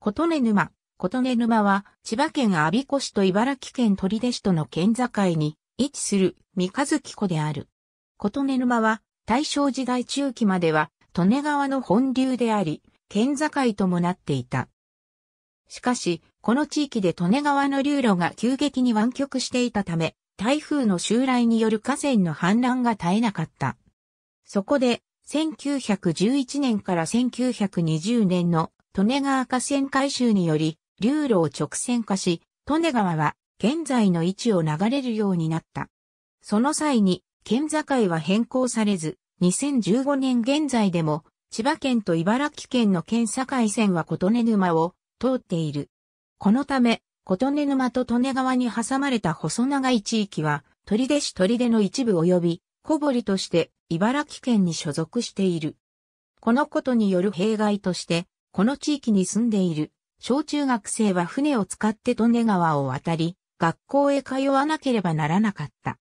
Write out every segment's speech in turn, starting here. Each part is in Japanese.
琴音沼。琴音沼は、千葉県阿鼻子市と茨城県取手市との県境に位置する三日月湖である。琴音沼は、大正時代中期までは、利根川の本流であり、県境ともなっていた。しかし、この地域で利根川の流路が急激に湾曲していたため、台風の襲来による河川の氾濫が絶えなかった。そこで、1911年から1920年の利根川河川改修により、流路を直線化し、利根川は現在の位置を流れるようになった。その際に、県境は変更されず、2015年現在でも、千葉県と茨城県の県境線は琴根沼を通っている。このため、琴根沼と利根川に挟まれた細長い地域は、鳥出市鳥出の一部及び、小堀として茨城県に所属している。このことによる弊害として、この地域に住んでいる小中学生は船を使って利根川を渡り、学校へ通わなければならなかった。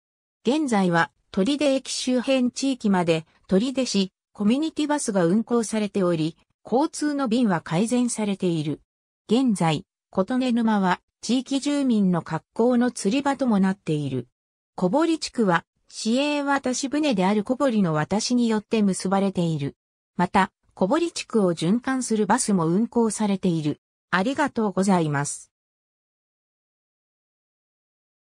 現在は鳥出駅周辺地域まで鳥出市コミュニティバスが運行されており、交通の便は改善されている。現在、琴音沼は地域住民の格好の釣り場ともなっている。小堀地区は市営渡し船である小堀の渡しによって結ばれている。また、小堀地区を循環するバスも運行されている。ありがとうございます。